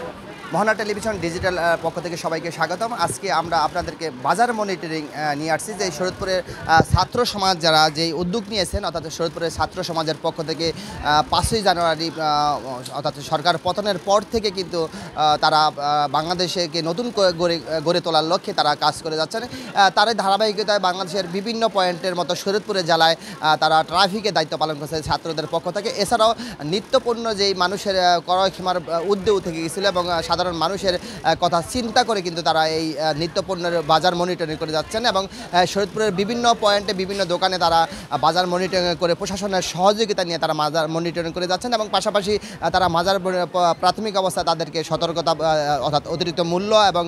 Thank you. Mahana television digital পক্ষ থেকে সবাইকে স্বাগতম আজকে আমরা আপনাদেরকে বাজার মনিটরিং নিয়ে আসছি যে শরৎপুরের ছাত্র সমাজ যারা যে উদ্যোগ নিয়েছেন অর্থাৎ শরৎপুরের ছাত্র সমাজের পক্ষ থেকে পাঁচই জানুয়ারি অর্থাৎ সরকার পতনের পর থেকে কিন্তু তারা বাংলাদেশকে নতুন গড়ে গড়ে তোলার লক্ষ্যে তারা কাজ করে যাচ্ছেন তার ধারাবাহিকতায় বাংলাদেশের বিভিন্ন পয়েন্টের মতো শরৎপুরে জেলায় তারা ট্রাফিকে দায়িত্ব পালন করছে ছাত্রদের পক্ষ থেকে এছাড়াও নিত্যপূর্ণ যেই মানুষের ক্রয়ক্ষমার উদ্যোগ থেকে গেছিলো এবং সাধারণ মানুষের কথা চিন্তা করে কিন্তু তারা এই নিত্যপণ্যের বাজার মনিটরিং করে যাচ্ছেন এবং শরীরপুরের বিভিন্ন পয়েন্টে বিভিন্ন দোকানে তারা বাজার মনিটরিং করে প্রশাসনের সহযোগিতা নিয়ে তারা মাজার মনিটরিং করে যাচ্ছেন এবং পাশাপাশি তারা মাজার প্রাথমিক অবস্থা তাদেরকে সতর্কতা অর্থাৎ অতিরিক্ত মূল্য এবং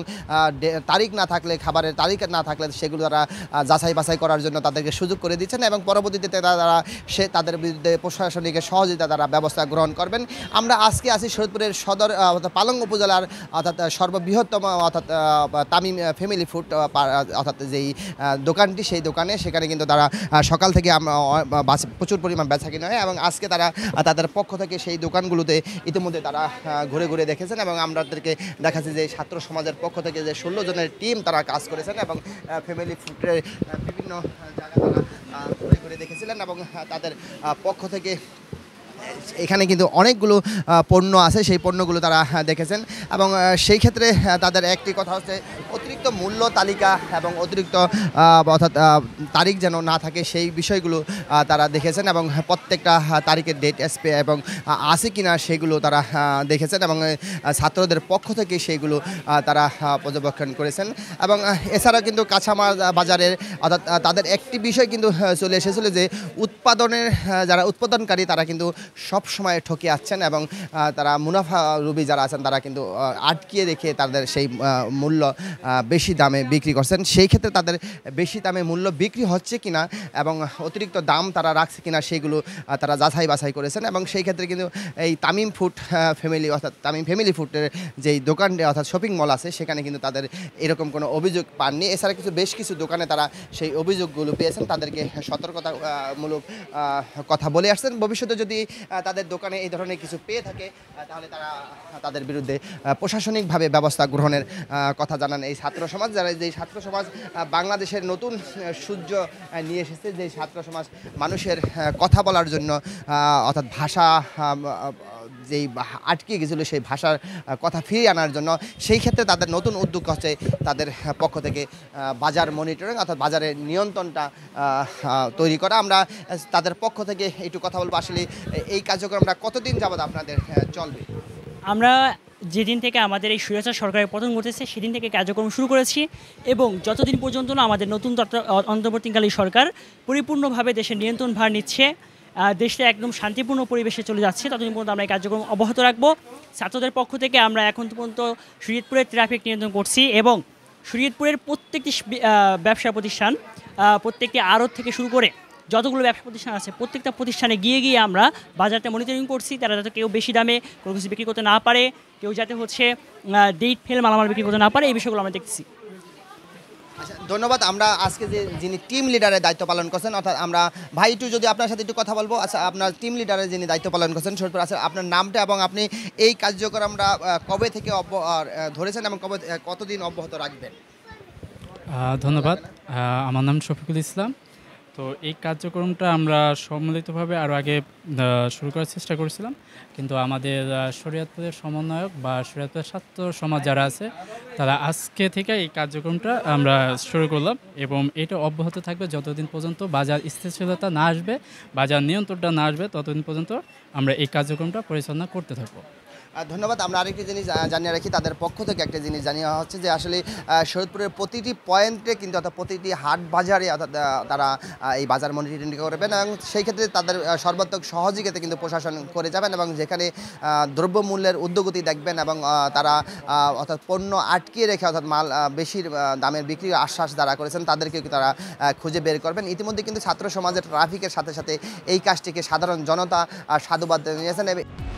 তারিখ না থাকলে খাবারের তারিখ না থাকলে সেগুলো তারা যাচাই বাছাই করার জন্য তাদেরকে সুযোগ করে দিচ্ছেন এবং পরবর্তীতে তারা সে তাদের বিরুদ্ধে প্রশাসনিক সহযোগিতা তারা ব্যবস্থা গ্রহণ করবেন আমরা আজকে আছি শরীরপুরের সদর পালং উপজেলার বাংলার অর্থাৎ সর্ববৃহত্তম অর্থাৎ তামিম ফ্যামিলি ফুড অর্থাৎ যেই দোকানটি সেই দোকানে সেখানে কিন্তু তারা সকাল থেকে প্রচুর পরিমাণ বেচা কিনা হয় এবং আজকে তারা তাদের পক্ষ থেকে সেই দোকানগুলোতে ইতিমধ্যে তারা ঘুরে ঘুরে দেখেছেন এবং আমাদেরকে দেখাচ্ছি যে ছাত্র সমাজের পক্ষ থেকে যে ষোলো জনের টিম তারা কাজ করেছেন এবং ফ্যামিলি ফুডের বিভিন্ন জায়গা তারা ঘুরে ঘুরে দেখেছিলেন এবং তাদের পক্ষ থেকে এখানে কিন্তু অনেকগুলো পণ্য আছে সেই পণ্যগুলো তারা দেখেছেন এবং সেই ক্ষেত্রে তাদের একটি কথা হচ্ছে অতিরিক্ত মূল্য তালিকা এবং অতিরিক্ত অর্থাৎ তারিখ যেন না থাকে সেই বিষয়গুলো তারা দেখেছেন এবং প্রত্যেকটা তারিখের ডেট এসপে এবং আছে কিনা সেগুলো তারা দেখেছেন এবং ছাত্রদের পক্ষ থেকে সেইগুলো তারা পর্যবেক্ষণ করেছেন এবং এছাড়া কিন্তু কাঁচামাল বাজারের অর্থাৎ তাদের একটি বিষয় কিন্তু চলে এসেছিল যে উৎপাদনের যারা উৎপাদনকারী তারা কিন্তু সব সময় ঠকে আছেন এবং তারা মুনাফা রুবি যারা আছেন তারা কিন্তু আটকিয়ে রেখে তাদের সেই মূল্য বেশি দামে বিক্রি করছেন সেই ক্ষেত্রে তাদের বেশি দামে মূল্য বিক্রি হচ্ছে কিনা এবং অতিরিক্ত দাম তারা রাখছে কিনা সেইগুলো তারা যাচাই বাছাই করেছেন এবং সেই ক্ষেত্রে কিন্তু এই তামিম ফুড ফ্যামিলি অর্থাৎ তামিম ফ্যামিলি ফুডের যেই দোকানটা অর্থাৎ শপিং মল আছে সেখানে কিন্তু তাদের এরকম কোনো অভিযোগ পাননি এছাড়া কিছু বেশ কিছু দোকানে তারা সেই অভিযোগগুলো পেয়েছেন তাদেরকে সতর্কতামূলক কথা বলে আসছেন ভবিষ্যতে যদি তাদের দোকানে এই ধরনের কিছু পেয়ে থাকে তাহলে তারা তাদের বিরুদ্ধে প্রশাসনিকভাবে ব্যবস্থা গ্রহণের কথা জানান এই ছাত্র সমাজ যারা যে ছাত্র সমাজ বাংলাদেশের নতুন সূর্য নিয়ে এসেছে যে ছাত্র সমাজ মানুষের কথা বলার জন্য অর্থাৎ ভাষা যেই আটকে গেছিলো সেই ভাষার কথা ফিরিয়ে আনার জন্য সেই ক্ষেত্রে তাদের নতুন উদ্যোগ হচ্ছে তাদের পক্ষ থেকে বাজার মনিটরিং অর্থাৎ বাজারের নিয়ন্ত্রণটা তৈরি করা আমরা তাদের পক্ষ থেকে একটু কথা বলবো আসলে এই কার্যক্রমটা কতদিন যাবৎ আপনাদের চলবে আমরা যেদিন থেকে আমাদের এই সুরেচার সরকারের পতন ঘটেছে সেদিন থেকে কার্যক্রম শুরু করেছি এবং যতদিন পর্যন্ত না আমাদের নতুন অন্তর্বর্তীকালীন সরকার পরিপূর্ণভাবে দেশের নিয়ন্ত্রণ ভার নিচ্ছে দেশটা একদম শান্তিপূর্ণ পরিবেশে চলে যাচ্ছে ততদিন পর্যন্ত আমরা এই কার্যক্রম অব্যাহত রাখবো ছাত্রদের পক্ষ থেকে আমরা এখন পর্যন্ত শরীয়তপুরের ট্রাফিক নিয়ন্ত্রণ করছি এবং শরীয়তপুরের প্রত্যেকটি ব্যবসা প্রতিষ্ঠান প্রত্যেকটি আড়ত থেকে শুরু করে যতগুলো ব্যবসা প্রতিষ্ঠান আছে প্রত্যেকটা প্রতিষ্ঠানে গিয়ে গিয়ে আমরা বাজারটা মনিটরিং করছি তারা যাতে কেউ বেশি দামে কোনো কিছু বিক্রি করতে না পারে কেউ যাতে হচ্ছে ডেট ফেল মালামাল বিক্রি করতে না পারে এই বিষয়গুলো আমরা দেখছি আচ্ছা ধন্যবাদ আমরা আজকে যে যিনি টিম লিডারের দায়িত্ব পালন করছেন অর্থাৎ আমরা ভাই একটু যদি আপনার সাথে একটু কথা বলবো আচ্ছা আপনার টিম লিডারের যিনি দায়িত্ব পালন করছেন শরীফুল আছেন আচ্ছা, আপনার নামটা এবং আপনি এই কার্যক্রমটা কবে থেকে অব্য ধরেছেন এবং কবে কতদিন অব্যাহত রাখবেন ধন্যবাদ আমার নাম শফিকুল ইসলাম তো এই কার্যক্রমটা আমরা সম্মিলিতভাবে আরও আগে শুরু করার চেষ্টা করেছিলাম কিন্তু আমাদের শরীয়তপুরের সমন্বয়ক বা শরীয়তপুরের ছাত্র সমাজ যারা আছে তারা আজকে থেকে এই কার্যক্রমটা আমরা শুরু করলাম এবং এটা অব্যাহত থাকবে যতদিন পর্যন্ত বাজার স্থিতিশীলতা না আসবে বাজার নিয়ন্ত্রণটা না আসবে ততদিন পর্যন্ত আমরা এই কার্যক্রমটা পরিচালনা করতে থাকবো ধন্যবাদ আমরা আরেকটি জিনিস জানিয়ে রাখি তাদের পক্ষ থেকে একটা জিনিস জানিয়ে হচ্ছে যে আসলে শরীদপুরের প্রতিটি পয়েন্টে কিন্তু অর্থাৎ প্রতিটি হাট বাজারে অর্থাৎ তারা এই বাজার মনিটরিং করবেন এবং সেই ক্ষেত্রে তাদের সর্বাত্মক সহযোগিতা কিন্তু প্রশাসন করে যাবেন এবং যেখানে দ্রব্যমূল্যের উদ্যোগতি দেখবেন এবং তারা অর্থাৎ পণ্য আটকিয়ে রেখে অর্থাৎ মাল বেশির দামের বিক্রি আশ্বাস যারা করেছেন তাদেরকেও তারা খুঁজে বের করবেন ইতিমধ্যে কিন্তু ছাত্র সমাজের ট্রাফিকের সাথে সাথে এই কাজটিকে সাধারণ জনতা সাধুবাদ জানিয়েছেন